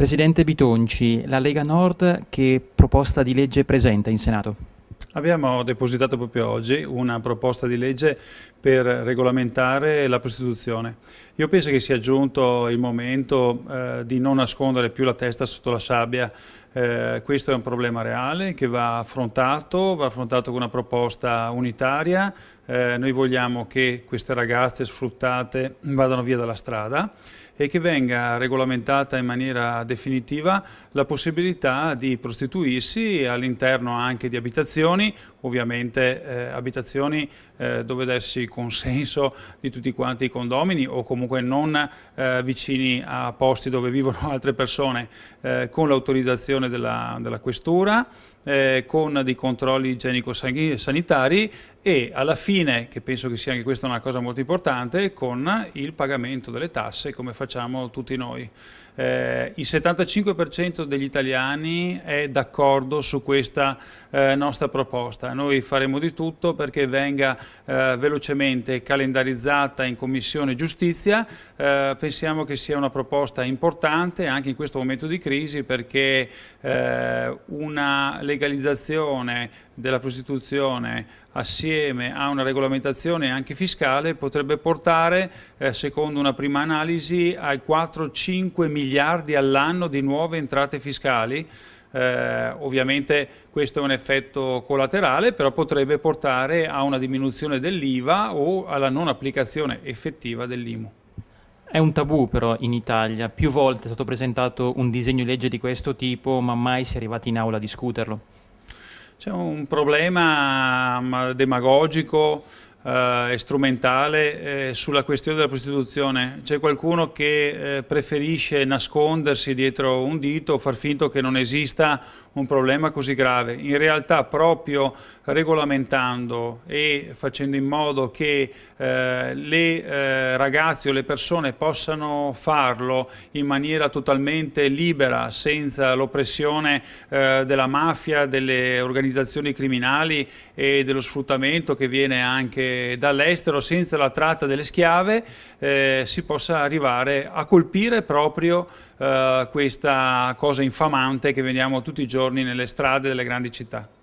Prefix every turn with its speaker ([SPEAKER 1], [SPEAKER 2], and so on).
[SPEAKER 1] Presidente Bitonci, la Lega Nord che proposta di legge presenta in Senato?
[SPEAKER 2] Abbiamo depositato proprio oggi una proposta di legge per regolamentare la prostituzione. Io penso che sia giunto il momento eh, di non nascondere più la testa sotto la sabbia. Eh, questo è un problema reale che va affrontato, va affrontato con una proposta unitaria. Eh, noi vogliamo che queste ragazze sfruttate vadano via dalla strada e che venga regolamentata in maniera definitiva la possibilità di prostituirsi all'interno anche di abitazioni abitazioni, ovviamente eh, abitazioni eh, dove adesso il consenso di tutti quanti i condomini o comunque non eh, vicini a posti dove vivono altre persone, eh, con l'autorizzazione della, della questura, eh, con dei controlli igienico-sanitari e alla fine, che penso che sia anche questa una cosa molto importante, con il pagamento delle tasse come facciamo tutti noi. Eh, il 75% degli italiani è d'accordo su questa eh, nostra proposta. Noi faremo di tutto perché venga eh, velocemente calendarizzata in Commissione Giustizia. Eh, pensiamo che sia una proposta importante anche in questo momento di crisi perché eh, una legalizzazione della prostituzione assieme insieme a una regolamentazione anche fiscale potrebbe portare, eh, secondo una prima analisi, ai 4-5 miliardi all'anno di nuove entrate fiscali. Eh, ovviamente questo è un effetto collaterale, però potrebbe portare a una diminuzione dell'IVA o alla non
[SPEAKER 1] applicazione effettiva dell'IMU. È un tabù però in Italia, più volte è stato presentato un disegno di legge di questo tipo, ma mai si è arrivati in aula a discuterlo.
[SPEAKER 2] C'è un problema demagogico eh, e strumentale eh, sulla questione della prostituzione. C'è qualcuno che eh, preferisce nascondersi dietro un dito, o far finto che non esista un problema così grave. In realtà proprio regolamentando e facendo in modo che le ragazze o le persone possano farlo in maniera totalmente libera, senza l'oppressione della mafia, delle organizzazioni criminali e dello sfruttamento che viene anche dall'estero senza la tratta delle schiave eh, si possa arrivare a colpire proprio eh, questa cosa infamante che vediamo tutti i giorni nelle strade delle grandi città.